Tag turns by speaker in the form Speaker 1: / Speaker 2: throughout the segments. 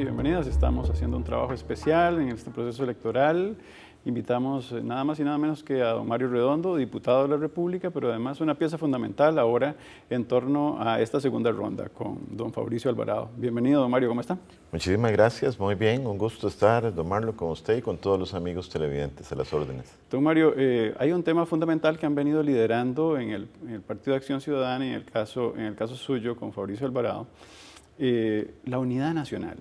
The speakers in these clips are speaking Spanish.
Speaker 1: y bienvenidas. Estamos haciendo un trabajo especial en este proceso electoral. Invitamos eh, nada más y nada menos que a don Mario Redondo, diputado de la República, pero además una pieza fundamental ahora en torno a esta segunda ronda con don Fabricio Alvarado. Bienvenido, don Mario, ¿cómo está?
Speaker 2: Muchísimas gracias, muy bien, un gusto estar, don Marlo, con usted y con todos los amigos televidentes a las órdenes.
Speaker 1: Don Mario, eh, hay un tema fundamental que han venido liderando en el, Partido de Acción Ciudadana y en el caso, en el caso suyo con Fabricio Alvarado, eh, la unidad nacional.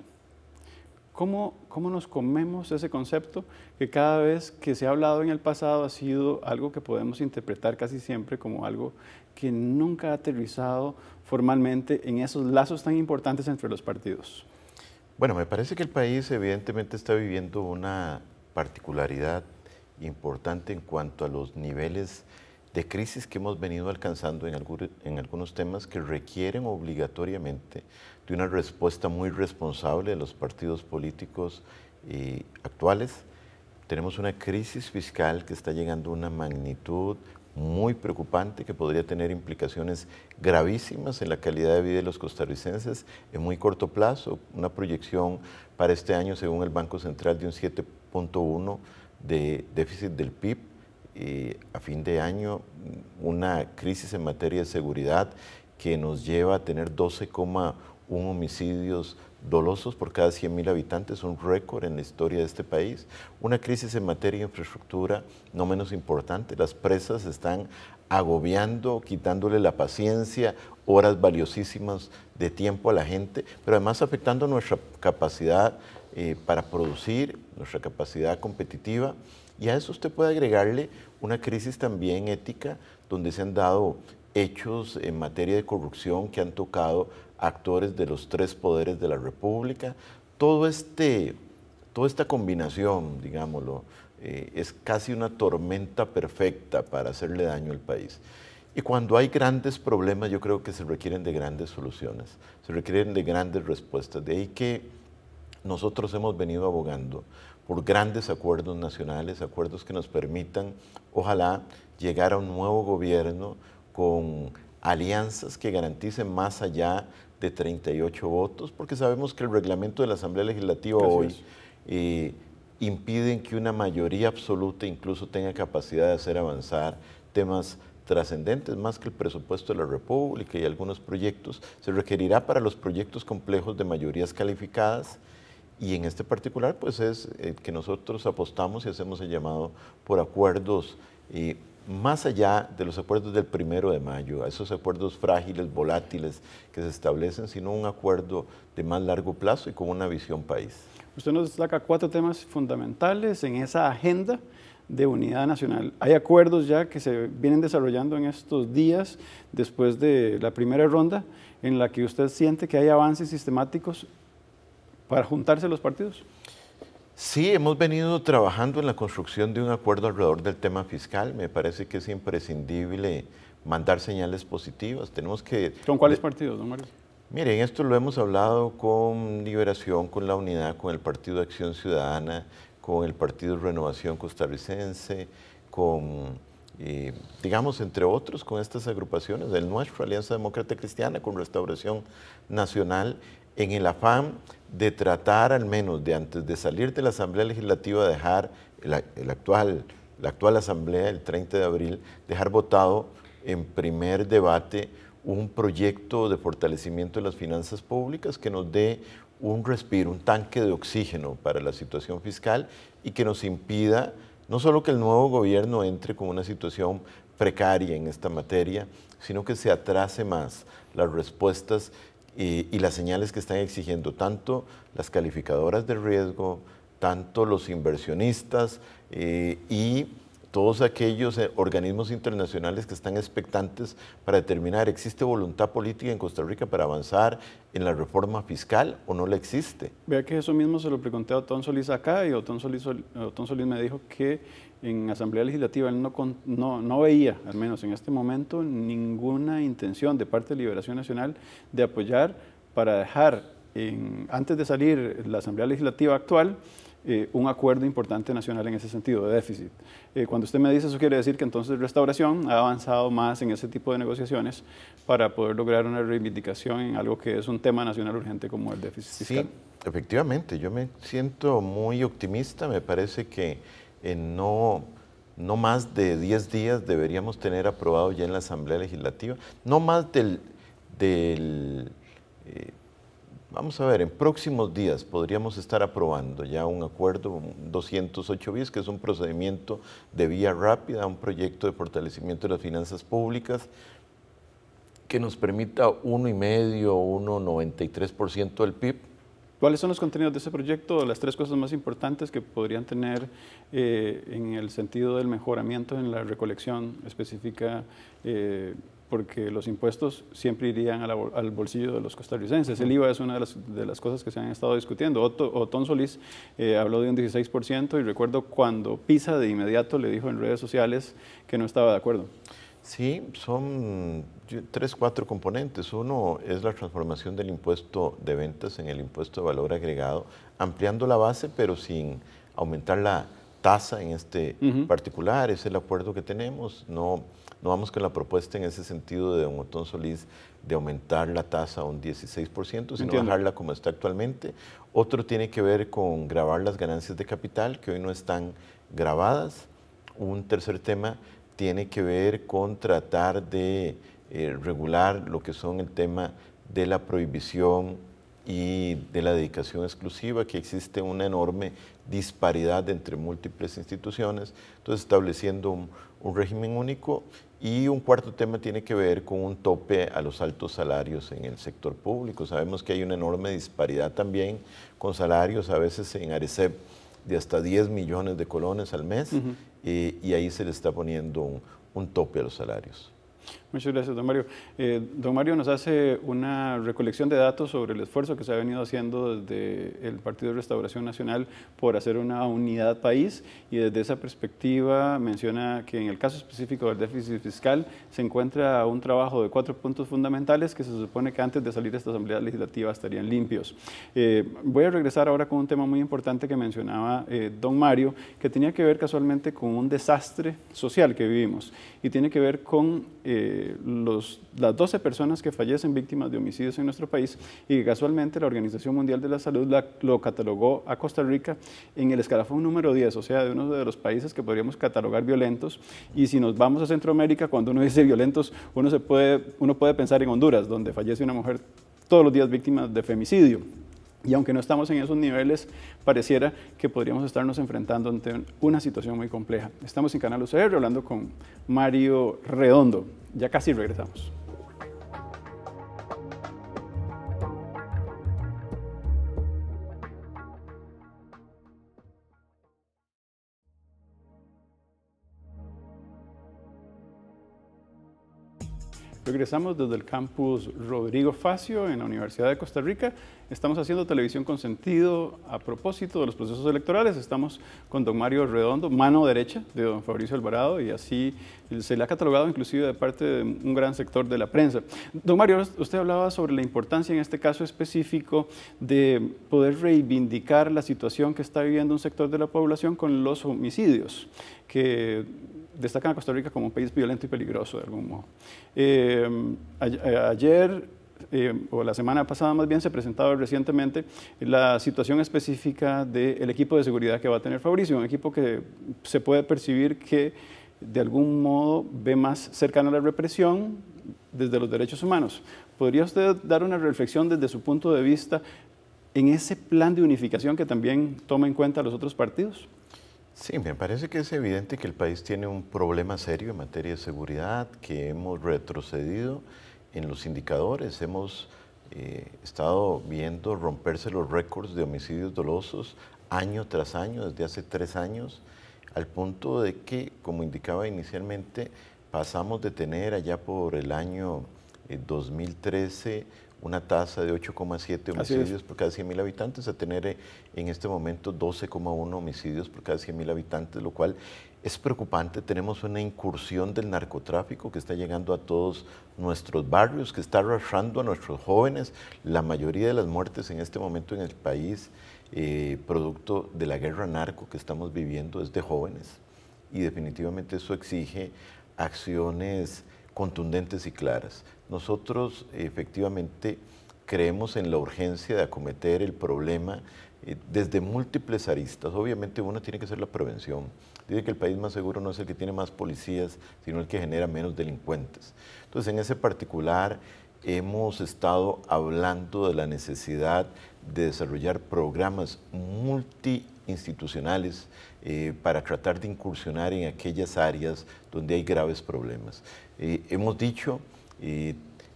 Speaker 1: ¿Cómo, nos comemos ese concepto que cada vez que se ha hablado en el pasado ha sido algo que podemos interpretar casi siempre como algo que nunca ha aterrizado formalmente en esos lazos
Speaker 2: tan importantes entre los partidos? Bueno, me parece que el país evidentemente está viviendo una particularidad importante en cuanto a los niveles de crisis que hemos venido alcanzando en, algunos temas que requieren obligatoriamente de una respuesta muy responsable de los partidos políticos eh, actuales. Tenemos una crisis fiscal que está llegando a una magnitud muy preocupante que podría tener implicaciones gravísimas en la calidad de vida de los costarricenses en muy corto plazo. Una proyección para este año, según el Banco Central, de un 7.1 de déficit del PIB a fin de año una crisis en materia de seguridad que nos lleva a tener 12,1 homicidios dolosos por cada 100.000 habitantes, un récord en la historia de este país. Una crisis en materia de infraestructura no menos importante. Las presas están agobiando, quitándole la paciencia, horas valiosísimas de tiempo a la gente, pero además afectando nuestra capacidad eh, para producir, nuestra capacidad competitiva y a eso usted puede agregarle una crisis también ética donde se han dado hechos en materia de corrupción que han tocado actores de los tres poderes de la República. Todo este, toda esta combinación, digámoslo, eh, es casi una tormenta perfecta para hacerle daño al país. Y cuando hay grandes problemas, yo creo que se requieren de grandes soluciones, se requieren de grandes respuestas. De ahí que nosotros hemos venido abogando por grandes acuerdos nacionales, acuerdos que nos permitan, ojalá, llegar a un nuevo gobierno con alianzas que garanticen más allá de 38 votos, porque sabemos que el reglamento de la Asamblea Legislativa hoy eh, impide que una mayoría absoluta incluso tenga capacidad de hacer avanzar temas trascendentes más que el presupuesto de la República y algunos proyectos. Se requerirá para los proyectos complejos de mayorías calificadas y en este particular, pues es eh, que nosotros apostamos y hacemos el llamado por acuerdos más allá de los acuerdos del primero de mayo, a esos acuerdos frágiles, volátiles que se establecen, sino un acuerdo de más largo plazo y con una visión país. Usted nos destaca cuatro temas
Speaker 1: fundamentales en esa agenda de unidad nacional. Hay acuerdos ya que se vienen desarrollando en estos días después de la primera ronda en la que usted siente que hay avances sistemáticos para juntarse
Speaker 2: los partidos. Sí, hemos venido trabajando en la construcción de un acuerdo alrededor del tema fiscal. Me parece que es imprescindible mandar señales positivas. Tenemos que... ¿Con cuáles
Speaker 1: partidos, don Mario?
Speaker 2: Miren, esto lo hemos hablado con Liberación, con la Unidad, con el Partido de Acción Ciudadana, con el Partido Renovación Costarricense, con, eh, digamos, entre otros, con estas agrupaciones, el nuestro, Alianza Demócrata Cristiana, con Restauración Nacional en el afán de tratar al menos de antes de salir de la Asamblea Legislativa dejar el, actual, la actual Asamblea el 30 de abril, dejar votado en primer debate un proyecto de fortalecimiento de las finanzas públicas que nos dé un respiro, un tanque de oxígeno para la situación fiscal y que nos impida no solo que el nuevo gobierno entre con una situación precaria en esta materia, sino que se atrase más las respuestas y, las señales que están exigiendo tanto las calificadoras de riesgo, tanto los inversionistas eh, y todos aquellos eh, organismos internacionales que están expectantes para determinar, ¿existe voluntad política en Costa Rica para avanzar en la reforma fiscal o no la existe?
Speaker 1: Vea que eso mismo se lo pregunté a Otón Solís acá y Otón Solís, me dijo que en Asamblea Legislativa él no, no, veía, al menos en este momento, ninguna intención de parte de Liberación Nacional de apoyar para dejar, antes de salir la Asamblea Legislativa actual, eh, un acuerdo importante nacional en ese sentido, de déficit. Eh, cuando usted me dice eso, quiere decir que entonces Restauración ha avanzado más en ese tipo de negociaciones para poder lograr una reivindicación en algo que es un
Speaker 2: tema nacional urgente como el déficit fiscal. Sí, efectivamente, yo me siento muy optimista, me parece que en no, no más de 10 días deberíamos tener aprobado ya en la Asamblea Legislativa, no más del... del eh, Vamos a ver, en próximos días podríamos estar aprobando ya un acuerdo 208 bis, que es un procedimiento de vía rápida, un proyecto de fortalecimiento de las finanzas públicas que nos permita 1,5, 1,93% del PIB. ¿Cuáles son los contenidos de ese proyecto? Las tres cosas más importantes que
Speaker 1: podrían tener eh, en el sentido del mejoramiento en la recolección específica. Eh, porque los impuestos siempre irían al bolsillo de los costarricenses. El IVA es una de las, cosas que se han estado discutiendo. Otto, Otón Solís eh, habló de un 16% y recuerdo cuando Pisa de inmediato le dijo en redes sociales que no estaba de acuerdo.
Speaker 2: Sí, son tres, cuatro componentes. Uno es la transformación del impuesto de ventas en el impuesto de valor agregado, ampliando la base pero sin aumentar la tasa en este particular. Es el acuerdo que tenemos. No no vamos con la propuesta en ese sentido de don Otón Solís de aumentar la tasa a un 16%, sino bajarla como está actualmente. Otro tiene que ver con grabar las ganancias de capital, que hoy no están grabadas. Un tercer tema tiene que ver con tratar de eh, regular lo que son el tema de la prohibición y de la dedicación exclusiva, que existe una enorme disparidad entre múltiples instituciones, entonces estableciendo un, régimen único. Y un cuarto tema tiene que ver con un tope a los altos salarios en el sector público. Sabemos que hay una enorme disparidad también con salarios, a veces en Arecep de hasta 10 millones de colones al mes, eh, y ahí se le está poniendo un tope a los salarios.
Speaker 1: Muchas gracias, don Mario. Eh, don Mario nos hace una recolección de datos sobre el esfuerzo que se ha venido haciendo desde el Partido de Restauración Nacional por hacer una unidad país y desde esa perspectiva menciona que en el caso específico del déficit fiscal se encuentra un trabajo de cuatro puntos fundamentales que se supone que antes de salir de esta Asamblea Legislativa estarían limpios. Eh, voy a regresar ahora con un tema muy importante que mencionaba eh, don Mario, que tenía que ver casualmente con un desastre social que vivimos y tiene que ver con los, las 12 personas que fallecen víctimas de homicidios en nuestro país y que casualmente la Organización Mundial de la Salud lo catalogó a Costa Rica en el escalafón número 10, o sea, de uno de los países que podríamos catalogar violentos. Y si nos vamos a Centroamérica, cuando uno dice violentos, uno, se puede, uno puede pensar en Honduras, donde fallece una mujer todos los días víctima de femicidio. Y aunque no estamos en esos niveles, pareciera que podríamos estarnos enfrentando ante una situación muy compleja. Estamos en Canal UCR hablando con Mario Redondo. Ya casi regresamos. Regresamos desde el campus Rodrigo Facio en la Universidad de Costa Rica. Estamos haciendo televisión con sentido a propósito de los procesos electorales. Estamos con don Mario Redondo, mano derecha de don Fabricio Alvarado, y así se le ha catalogado inclusive de parte de un gran sector de la prensa. Don Mario, usted hablaba sobre la importancia en este caso específico de poder reivindicar la situación que está viviendo un sector de la población con los homicidios, que destacan a Costa Rica como un país violento y peligroso de algún modo. Eh, eh, ayer eh, o la semana pasada más bien, se presentaba recientemente la situación específica del equipo de seguridad que va a tener Fabricio, un equipo que se puede percibir que de algún modo ve más cercano a la represión desde los derechos humanos. ¿Podría usted dar una reflexión desde su punto de vista en ese plan de unificación que también toma en cuenta los otros partidos?
Speaker 2: Sí, me parece que es evidente que el país tiene un problema serio en materia de seguridad, que hemos retrocedido en los indicadores, hemos eh, estado viendo romperse los récords de homicidios dolosos año tras año, desde hace tres años, al punto de que, como indicaba inicialmente, pasamos de tener allá por el año 2013 eh, una tasa de 8,7 homicidios por cada 100.000 habitantes a tener eh, en este momento 12,1 homicidios por cada 100.000 habitantes, lo cual es preocupante. Tenemos una incursión del narcotráfico que está llegando a todos nuestros barrios, que está arrastrando a nuestros jóvenes. La mayoría de las muertes en este momento en el país, eh, producto de la guerra narco que estamos viviendo, es de jóvenes. Y definitivamente eso exige acciones contundentes y claras. Nosotros efectivamente creemos en la urgencia de acometer el problema eh, desde múltiples aristas. Obviamente una tiene que ser la prevención. Dice que el país más seguro no es el que tiene más policías, sino el que genera menos delincuentes. Entonces en ese particular hemos estado hablando de la necesidad de desarrollar programas multiinstitucionales eh, para tratar de incursionar en aquellas áreas donde hay graves problemas. Eh, hemos dicho, eh,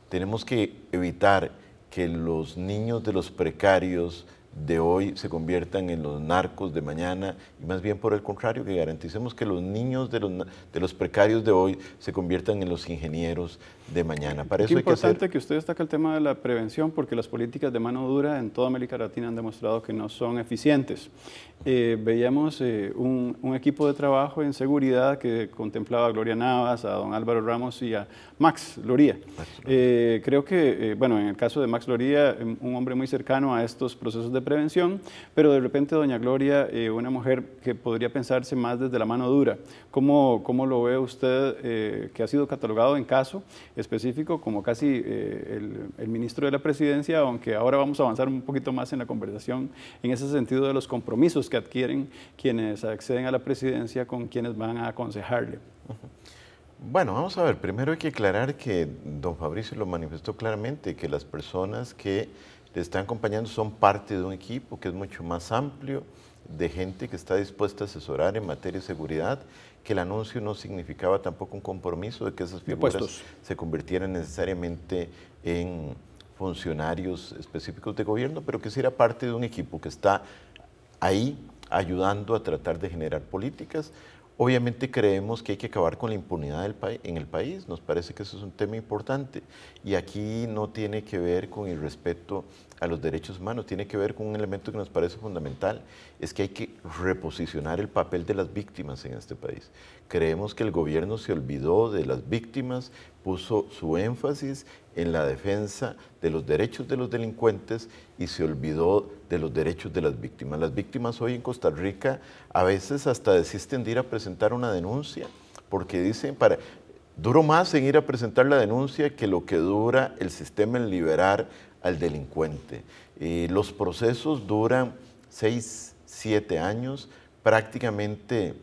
Speaker 2: tenemos que evitar que los niños de los precarios de hoy se conviertan en los narcos de mañana y más bien por el contrario, que garanticemos que los niños de los, de los precarios de hoy se conviertan en los ingenieros, de mañana. Para importante
Speaker 1: que, usted destaca el tema de la prevención porque las políticas de mano dura en toda América Latina han demostrado que no son eficientes. Eh, veíamos eh, un, equipo de trabajo en seguridad que contemplaba a Gloria Navas, a don Álvaro Ramos y a Max Loría. Eh, creo que, bueno, en el caso de Max Loría, em, un hombre muy cercano a estos procesos de prevención, pero de repente doña Gloria, una mujer que podría pensarse más desde la mano dura. ¿Cómo, cómo lo ve usted que ha sido catalogado en caso? específico, como casi eh, el, el, ministro de la Presidencia, aunque ahora vamos a avanzar un poquito más en la conversación en ese sentido de los compromisos que adquieren quienes acceden a la Presidencia con quienes van a aconsejarle.
Speaker 2: Bueno, vamos a ver, primero hay que aclarar que don Fabricio lo manifestó claramente, que las personas que le están acompañando son parte de un equipo que es mucho más amplio, de gente que está dispuesta a asesorar en materia de seguridad que el anuncio no significaba tampoco un compromiso de que esas figuras se convirtieran necesariamente en funcionarios específicos de gobierno, pero que si era parte de un equipo que está ahí ayudando a tratar de generar políticas. Obviamente creemos que hay que acabar con la impunidad en el país, nos parece que eso es un tema importante y aquí no tiene que ver con el respeto a los derechos humanos tiene que ver con un elemento que nos parece fundamental, es que hay que reposicionar el papel de las víctimas en este país. Creemos que el gobierno se olvidó de las víctimas, puso su énfasis en la defensa de los derechos de los delincuentes y se olvidó de los derechos de las víctimas. Las víctimas hoy en Costa Rica a veces hasta desisten de ir a presentar una denuncia porque dicen, para, duro más en ir a presentar la denuncia que lo que dura el sistema en liberar al delincuente. Eh, los procesos duran 6, 7 años, prácticamente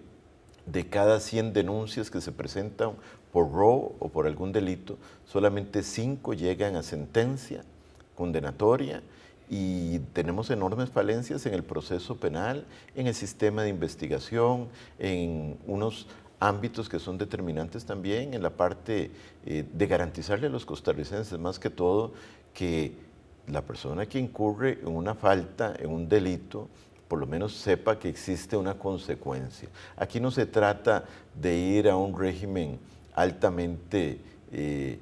Speaker 2: de cada 100 denuncias que se presentan por robo o por algún delito, solamente 5 llegan a sentencia condenatoria y tenemos enormes falencias en el proceso penal, en el sistema de investigación, en unos ámbitos que son determinantes también en la parte eh, de garantizarle a los costarricenses, más que todo, que la persona que incurre en una falta, en un delito, por lo menos sepa que existe una consecuencia. Aquí no se trata de ir a un régimen altamente eh,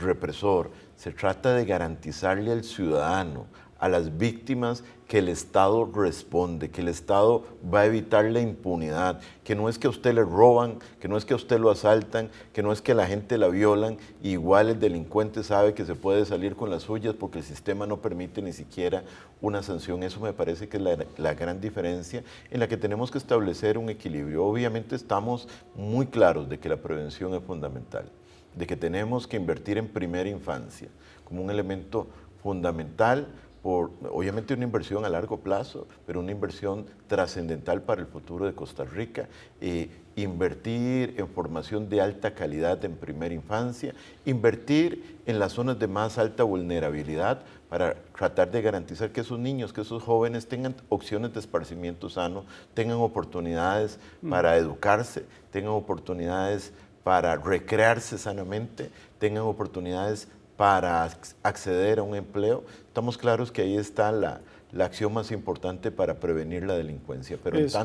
Speaker 2: represor, se trata de garantizarle al ciudadano, a las víctimas que el Estado responde, que el Estado va a evitar la impunidad, que no es que a usted le roban, que no es que a usted lo asaltan, que no es que la gente la violan, igual el delincuente sabe que se puede salir con las suyas porque el sistema no permite ni siquiera una sanción. Eso me parece que es la, la gran diferencia en la que tenemos que establecer un equilibrio. Obviamente estamos muy claros de que la prevención es fundamental, de que tenemos que invertir en primera infancia como un elemento fundamental obviamente, una inversión a largo plazo, pero una inversión trascendental para el futuro de Costa Rica. Eh, invertir en formación de alta calidad en primera infancia, invertir en las zonas de más alta vulnerabilidad para tratar de garantizar que esos niños, que esos jóvenes tengan opciones de esparcimiento sano, tengan oportunidades mm. para educarse, tengan oportunidades para recrearse sanamente, tengan oportunidades para acceder a un empleo, estamos claros que ahí está la, acción más importante para prevenir la delincuencia. Pero es,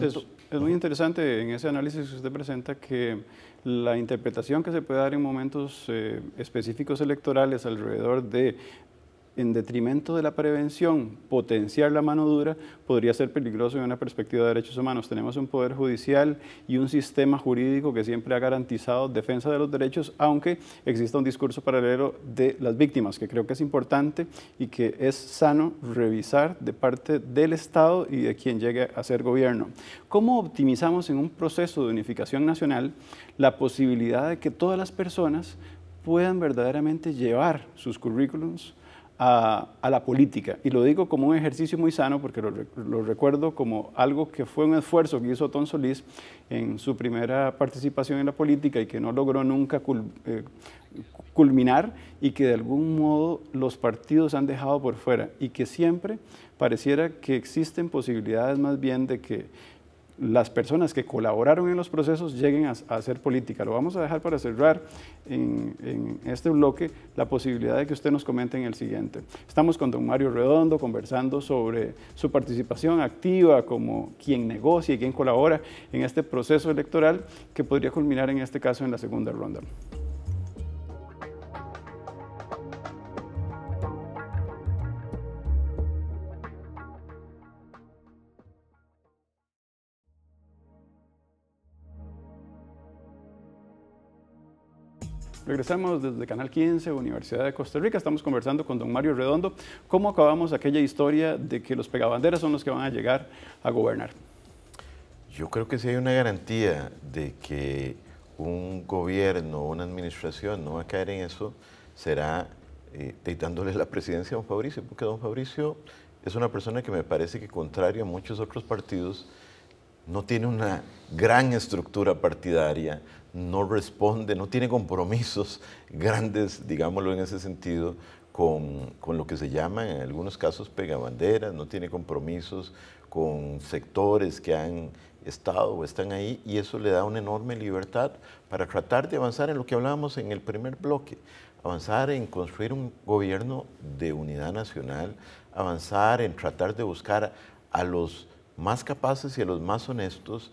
Speaker 1: muy interesante en ese análisis que usted presenta que la interpretación que se puede dar en momentos eh, específicos electorales alrededor de en detrimento de la prevención, potenciar la mano dura podría ser peligroso en una perspectiva de derechos humanos. Tenemos un poder judicial y un sistema jurídico que siempre ha garantizado defensa de los derechos, aunque exista un discurso paralelo de las víctimas, que creo que es importante y que es sano revisar de parte del Estado y de quien llegue a ser gobierno. ¿Cómo optimizamos en un proceso de unificación nacional la posibilidad de que todas las personas puedan verdaderamente llevar sus currículums, a, la política. Y lo digo como un ejercicio muy sano porque lo, recuerdo como algo que fue un esfuerzo que hizo Ton Solís en su primera participación en la política y que no logró nunca eh, culminar y que de algún modo los partidos han dejado por fuera y que siempre pareciera que existen posibilidades más bien de que las personas que colaboraron en los procesos lleguen a, hacer política. Lo vamos a dejar para cerrar en, en, este bloque la posibilidad de que usted nos comente en el siguiente. Estamos con don Mario Redondo conversando sobre su participación activa como quien negocia y quien colabora en este proceso electoral que podría culminar en este caso en la segunda ronda. Regresamos desde Canal 15, Universidad de Costa Rica. Estamos conversando con don Mario Redondo. ¿Cómo acabamos aquella historia de que los pegabanderas son los que van a llegar a gobernar?
Speaker 2: Yo creo que si hay una garantía de que un gobierno, una administración no va a caer en eso, será eh, la presidencia a don Fabricio, porque don Fabricio es una persona que me parece que, contrario a muchos otros partidos, no tiene una gran estructura partidaria, no responde, no tiene compromisos grandes, digámoslo en ese sentido, con, lo que se llama en algunos casos pegabanderas, no tiene compromisos con sectores que han estado o están ahí y eso le da una enorme libertad para tratar de avanzar en lo que hablábamos en el primer bloque, avanzar en construir un gobierno de unidad nacional, avanzar en tratar de buscar a los más capaces y a los más honestos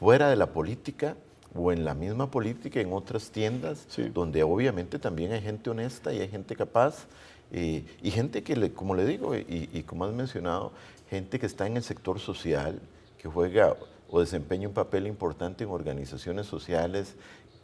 Speaker 2: fuera de la política o en la misma política, en otras tiendas, donde obviamente también hay gente honesta y hay gente capaz y gente que, como le digo y, y, como has mencionado, gente que está en el sector social, que juega o desempeña un papel importante en organizaciones sociales,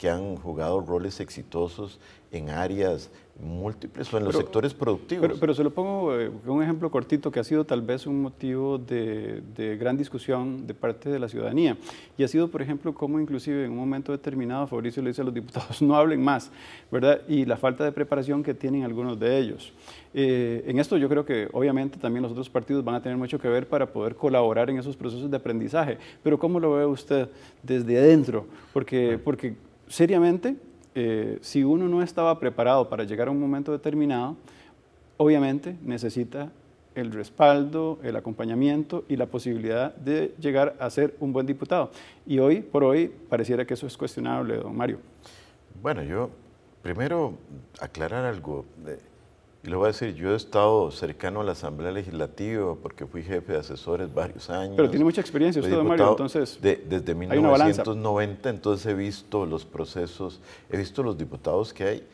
Speaker 2: que han jugado roles exitosos en áreas múltiples o en los sectores productivos. Pero, se lo pongo eh, un
Speaker 1: ejemplo cortito que ha sido tal vez un motivo de, gran discusión de parte de la ciudadanía. Y ha sido, por ejemplo, cómo inclusive en un momento determinado Fabricio le dice a los diputados, no hablen más, ¿verdad? Y la falta de preparación que tienen algunos de ellos. Eh, en esto yo creo que obviamente también los otros partidos van a tener mucho que ver para poder colaborar en esos procesos de aprendizaje. Pero ¿cómo lo ve usted desde adentro? Porque, porque seriamente, eh, si uno no estaba preparado para llegar a un momento determinado, obviamente necesita el respaldo, el acompañamiento y la posibilidad de llegar a ser un buen diputado. Y hoy por hoy pareciera que eso es cuestionable, don Mario. Bueno,
Speaker 2: yo primero aclarar algo. De eh, y le voy a decir, yo he estado cercano a la Asamblea Legislativa porque fui jefe de asesores varios años. Pero tiene mucha experiencia usted, Mario, entonces. desde 1990, entonces he visto los procesos, he visto los diputados que hay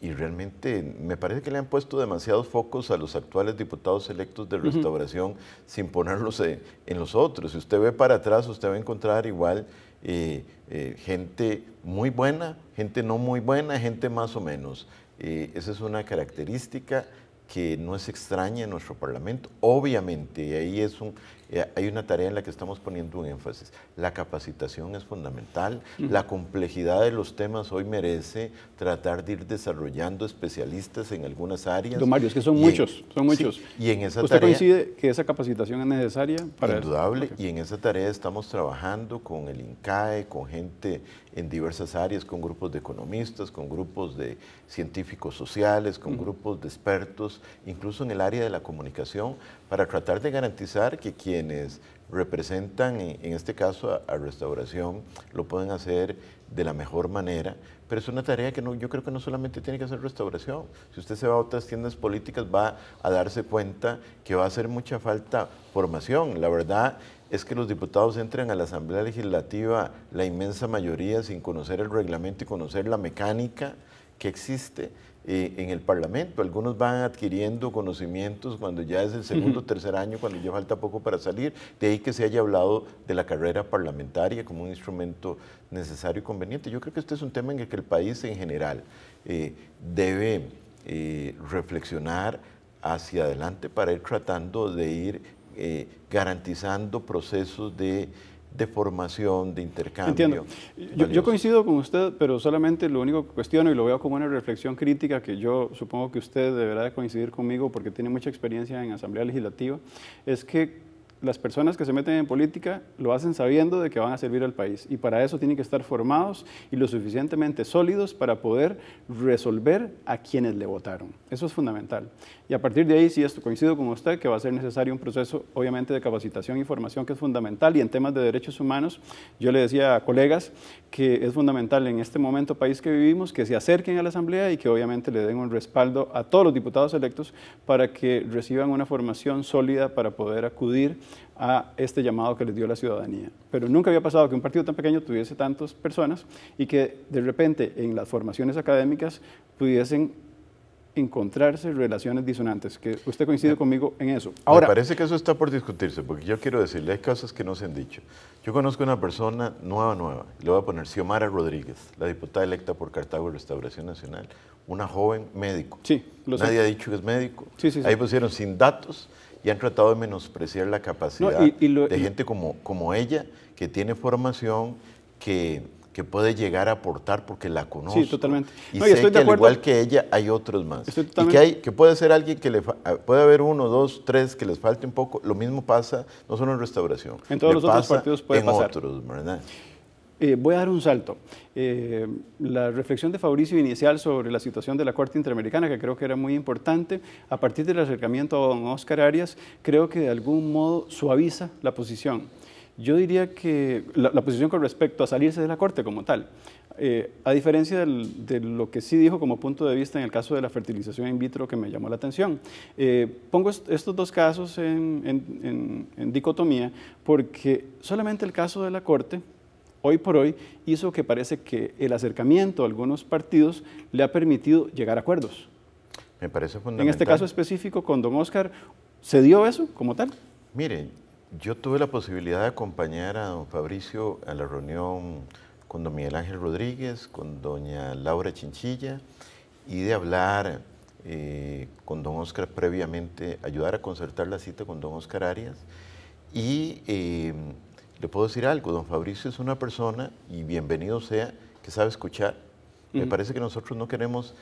Speaker 2: y realmente me parece que le han puesto demasiados focos a los actuales diputados electos de restauración sin ponerlos en, los otros. Si usted ve para atrás, usted va a encontrar igual eh, eh, gente muy buena, gente no muy buena, gente más o menos esa es una característica que no es extraña en nuestro Parlamento. Obviamente, y ahí es un, eh, hay una tarea en la que estamos poniendo un énfasis. La capacitación es fundamental, la complejidad de los temas hoy merece tratar de ir desarrollando especialistas en algunas áreas. Don Mario, es que son muchos, son muchos. y en esa ¿Usted coincide que esa capacitación es necesaria? Para indudable, y en esa tarea estamos trabajando con el INCAE, con gente en diversas áreas, con grupos de economistas, con grupos de científicos sociales, con grupos de expertos, incluso en el área de la comunicación, para tratar de garantizar que quien quienes representan, en este caso a, Restauración, lo pueden hacer de la mejor manera, pero es una tarea que no, yo creo que no solamente tiene que hacer Restauración. Si usted se va a otras tiendas políticas va a darse cuenta que va a hacer mucha falta formación. La verdad es que los diputados entran a la Asamblea Legislativa, la inmensa mayoría, sin conocer el reglamento y conocer la mecánica que existe en el Parlamento. Algunos van adquiriendo conocimientos cuando ya es el segundo o tercer año, cuando ya falta poco para salir. De ahí que se haya hablado de la carrera parlamentaria como un instrumento necesario y conveniente. Yo creo que este es un tema en el que el país en general eh, debe eh, reflexionar hacia adelante para ir tratando de ir eh, garantizando procesos de de formación, de intercambio. Yo, coincido con usted, pero solamente lo único que cuestiono y lo veo
Speaker 1: como una reflexión crítica que yo supongo que usted deberá de coincidir conmigo porque tiene mucha experiencia en Asamblea Legislativa, es que las personas que se meten en política lo hacen sabiendo de que van a servir al país y para eso tienen que estar formados y lo suficientemente sólidos para poder resolver a quienes le votaron. Eso es fundamental. Y a partir de ahí, si esto coincido con usted, que va a ser necesario un proceso obviamente de capacitación y formación que es fundamental y en temas de derechos humanos, yo le decía a colegas que es fundamental en este momento país que vivimos que se acerquen a la Asamblea y que obviamente le den un respaldo a todos los diputados electos para que reciban una formación sólida para poder acudir a este llamado que les dio la ciudadanía. Pero nunca había pasado que un partido tan pequeño tuviese tantas personas y que de repente en las formaciones académicas pudiesen encontrarse relaciones disonantes, que usted coincide conmigo en eso. Ahora, Me parece
Speaker 2: que eso está por discutirse, porque yo quiero decirle, hay cosas que no se han dicho. Yo conozco una persona nueva, nueva, le voy a poner Xiomara Rodríguez, la diputada electa por Cartago y Restauración Nacional, una joven médico. Sí, Nadie ha dicho que es médico. sí. Ahí pusieron sin datos, y han tratado de menospreciar la capacidad de gente como, como ella, que tiene formación, que, puede llegar a aportar porque la conoce. Sí, totalmente. Y sé que al igual que ella hay otros más. que, hay, que puede ser alguien que le ah, puede haber uno, dos, tres que les falte un poco. Lo mismo pasa no solo en restauración. En todos los otros partidos puede en otros,
Speaker 1: eh, voy a dar un salto. Eh, la reflexión de Fabricio inicial sobre la situación de la Corte Interamericana, que creo que era muy importante, a partir del acercamiento a don Oscar Arias, creo que de algún modo suaviza la posición. Yo diría que la, posición con respecto a salirse de la Corte como tal, eh, a diferencia de lo que sí dijo como punto de vista en el caso de la fertilización in vitro que me llamó la atención. pongo estos dos casos en dicotomía porque solamente el caso de la Corte hoy por hoy hizo que parece que el acercamiento a algunos partidos le
Speaker 2: ha permitido llegar a acuerdos. Me parece fundamental. En este caso
Speaker 1: específico con don Oscar, ¿se dio eso como tal?
Speaker 2: Mire, yo tuve la posibilidad de acompañar a don Fabricio a la reunión con don Miguel Ángel Rodríguez, con doña Laura Chinchilla y de hablar eh, con don Oscar previamente, ayudar a concertar la cita con don Oscar Arias y eh, le puedo decir algo, don Fabricio es una persona, y bienvenido sea, que sabe escuchar. Me parece que nosotros no queremos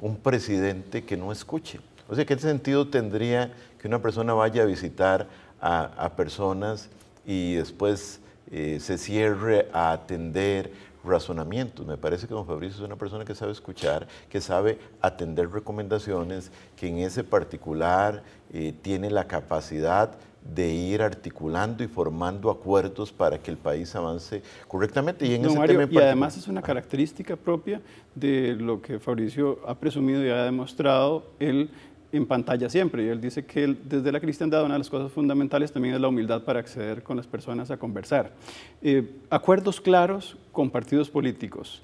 Speaker 2: un presidente que no escuche. O sea, ¿qué sentido tendría que una persona vaya a visitar a, personas y después eh, se cierre a atender razonamientos. Me parece que don Fabricio es una persona que sabe escuchar, que sabe atender recomendaciones, que en ese particular eh, tiene la capacidad de ir articulando y formando acuerdos para que el país avance correctamente. Y, en ese tema y además es
Speaker 1: una característica propia de lo que Fabricio ha presumido y ha demostrado él en pantalla siempre. Y él dice que desde la cristiandad una de las cosas fundamentales también es la humildad para acceder con las personas a conversar. Eh, acuerdos claros con partidos políticos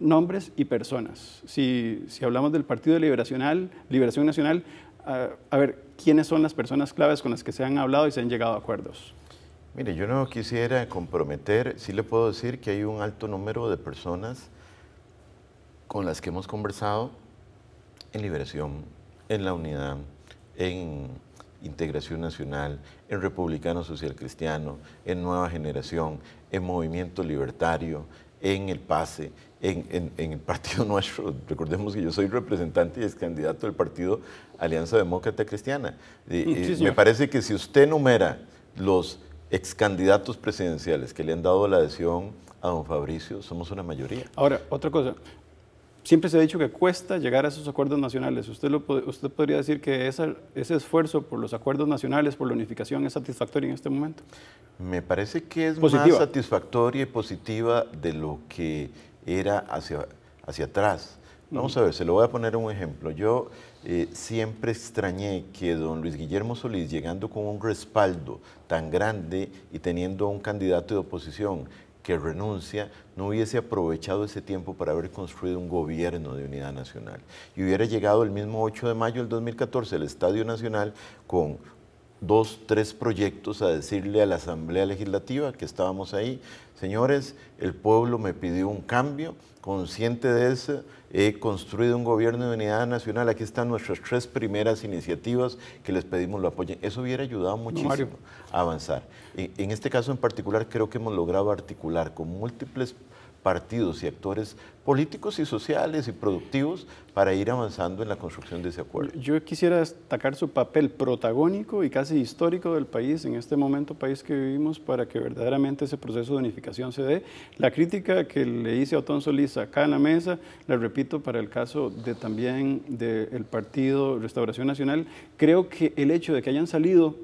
Speaker 1: nombres y personas. Si, hablamos del Partido Liberacional, Liberación Nacional, a, ver, ¿quiénes son las personas
Speaker 2: claves con las que se han hablado y se han llegado a acuerdos? Mire, yo no quisiera comprometer, sí le puedo decir que hay un alto número de personas con las que hemos conversado en liberación, en la unidad, en integración nacional, en republicano social cristiano, en nueva generación, en movimiento libertario, en el PASE, en, el partido nuestro, recordemos que yo soy representante y es candidato del partido Alianza Demócrata Cristiana. me parece que si usted numera los ex candidatos presidenciales que le han dado la adhesión a don Fabricio, somos una mayoría.
Speaker 1: Ahora, otra cosa. Siempre se ha dicho que cuesta llegar a esos acuerdos nacionales. ¿Usted, lo, usted podría decir que ese esfuerzo por los acuerdos nacionales, por la unificación, es satisfactorio en este momento? Me parece que es más
Speaker 2: satisfactoria y positiva de lo que era hacia, hacia atrás. Vamos a ver, se lo voy a poner un ejemplo. Yo eh, siempre extrañé que don Luis Guillermo Solís, llegando con un respaldo tan grande y teniendo un candidato de oposición que renuncia, no hubiese aprovechado ese tiempo para haber construido un gobierno de unidad nacional. Y hubiera llegado el mismo 8 de mayo del 2014 al Estadio Nacional con dos, tres proyectos a decirle a la Asamblea Legislativa que estábamos ahí, Señores, el pueblo me pidió un cambio, consciente de eso, he construido un gobierno de unidad nacional, aquí están nuestras tres primeras iniciativas que les pedimos lo apoyen. Eso hubiera ayudado muchísimo a avanzar. en este caso en particular creo que hemos logrado articular con múltiples partidos y actores políticos y sociales y productivos para ir avanzando en la construcción de ese acuerdo. Yo quisiera destacar su papel
Speaker 1: protagónico y casi histórico del país en este momento, país que vivimos, para que verdaderamente ese proceso de unificación se dé. La crítica que le hice a Otón Solís acá en la mesa, la repito para el caso de también del Partido Restauración Nacional, creo que el hecho de que hayan salido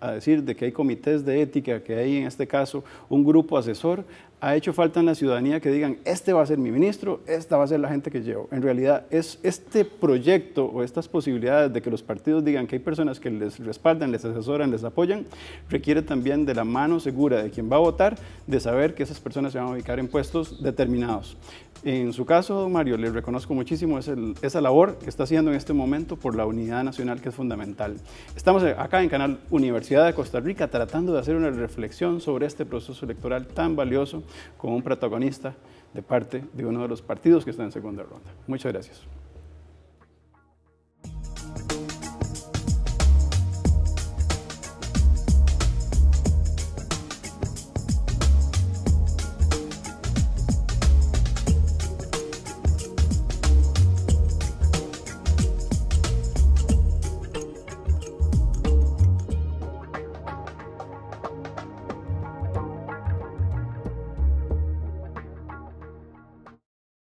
Speaker 1: a decir de que hay comités de ética, que hay en este caso un grupo asesor, ha hecho falta en la ciudadanía que digan, este va a ser mi ministro, esta va a ser la gente que llevo. En realidad, es este proyecto o estas posibilidades de que los partidos digan que hay personas que les respaldan, les asesoran, les apoyan, requiere también de la mano segura de quien va a votar, de saber que esas personas se van a ubicar en puestos determinados. En su caso, Mario, le reconozco muchísimo esa labor que está haciendo en este momento por la unidad nacional, que es fundamental. Estamos acá en Canal Universidad de Costa Rica tratando de hacer una reflexión sobre este proceso electoral tan valioso como un protagonista de parte de uno de los partidos que está en segunda ronda. Muchas gracias.